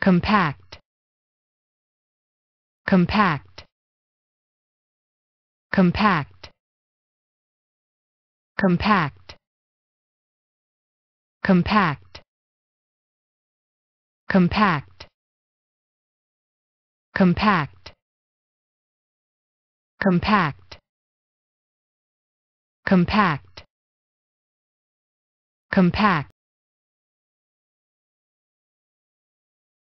compact compact compact compact compact compact compact compact compact compact